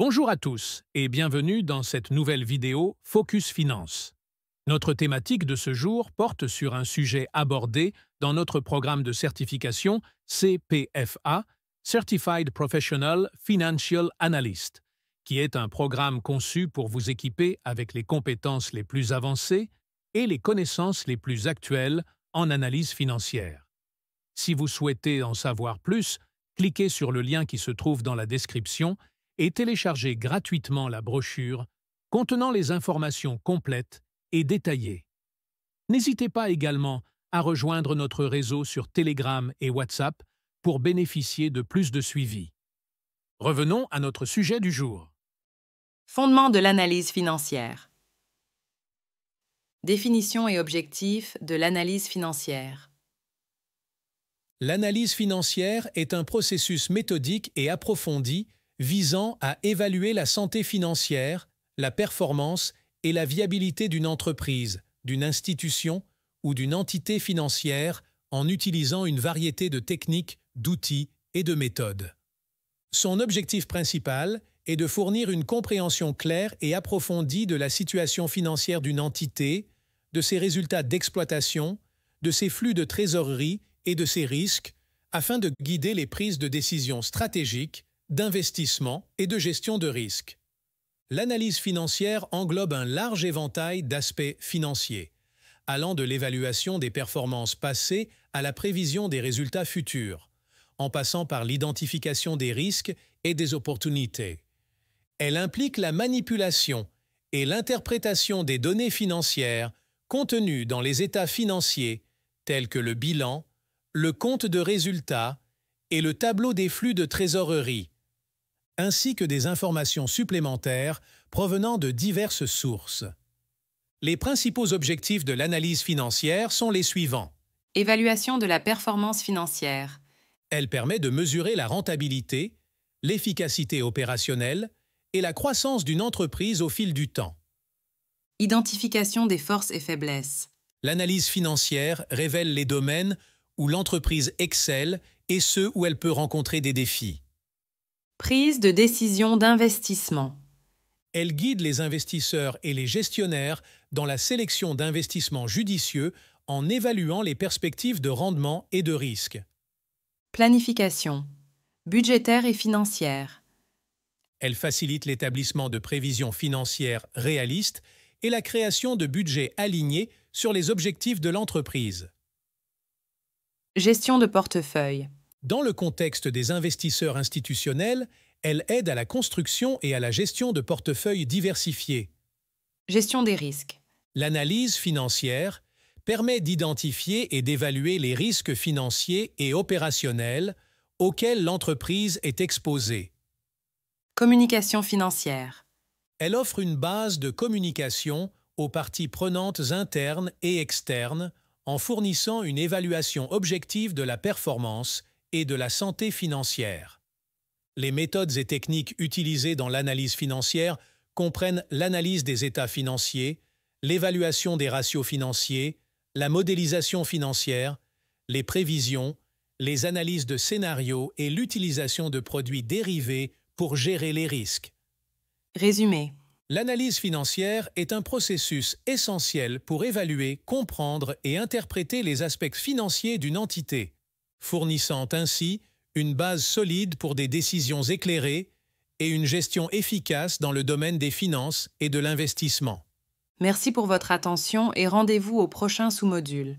Bonjour à tous et bienvenue dans cette nouvelle vidéo Focus Finance. Notre thématique de ce jour porte sur un sujet abordé dans notre programme de certification CPFA, Certified Professional Financial Analyst, qui est un programme conçu pour vous équiper avec les compétences les plus avancées et les connaissances les plus actuelles en analyse financière. Si vous souhaitez en savoir plus, cliquez sur le lien qui se trouve dans la description et téléchargez gratuitement la brochure contenant les informations complètes et détaillées. N'hésitez pas également à rejoindre notre réseau sur Telegram et WhatsApp pour bénéficier de plus de suivi. Revenons à notre sujet du jour. Fondement de l'analyse financière. Définition et objectif de l'analyse financière. L'analyse financière est un processus méthodique et approfondi visant à évaluer la santé financière, la performance et la viabilité d'une entreprise, d'une institution ou d'une entité financière en utilisant une variété de techniques, d'outils et de méthodes. Son objectif principal est de fournir une compréhension claire et approfondie de la situation financière d'une entité, de ses résultats d'exploitation, de ses flux de trésorerie et de ses risques, afin de guider les prises de décisions stratégiques d'investissement et de gestion de risque. L'analyse financière englobe un large éventail d'aspects financiers, allant de l'évaluation des performances passées à la prévision des résultats futurs, en passant par l'identification des risques et des opportunités. Elle implique la manipulation et l'interprétation des données financières contenues dans les états financiers, tels que le bilan, le compte de résultats et le tableau des flux de trésorerie, ainsi que des informations supplémentaires provenant de diverses sources. Les principaux objectifs de l'analyse financière sont les suivants. Évaluation de la performance financière. Elle permet de mesurer la rentabilité, l'efficacité opérationnelle et la croissance d'une entreprise au fil du temps. Identification des forces et faiblesses. L'analyse financière révèle les domaines où l'entreprise excelle et ceux où elle peut rencontrer des défis. Prise de décision d'investissement. Elle guide les investisseurs et les gestionnaires dans la sélection d'investissements judicieux en évaluant les perspectives de rendement et de risque. Planification budgétaire et financière. Elle facilite l'établissement de prévisions financières réalistes et la création de budgets alignés sur les objectifs de l'entreprise. Gestion de portefeuille. Dans le contexte des investisseurs institutionnels, elle aide à la construction et à la gestion de portefeuilles diversifiés. Gestion des risques. L'analyse financière permet d'identifier et d'évaluer les risques financiers et opérationnels auxquels l'entreprise est exposée. Communication financière. Elle offre une base de communication aux parties prenantes internes et externes en fournissant une évaluation objective de la performance et de la santé financière. Les méthodes et techniques utilisées dans l'analyse financière comprennent l'analyse des états financiers, l'évaluation des ratios financiers, la modélisation financière, les prévisions, les analyses de scénarios et l'utilisation de produits dérivés pour gérer les risques. Résumé. L'analyse financière est un processus essentiel pour évaluer, comprendre et interpréter les aspects financiers d'une entité fournissant ainsi une base solide pour des décisions éclairées et une gestion efficace dans le domaine des finances et de l'investissement. Merci pour votre attention et rendez-vous au prochain sous-module.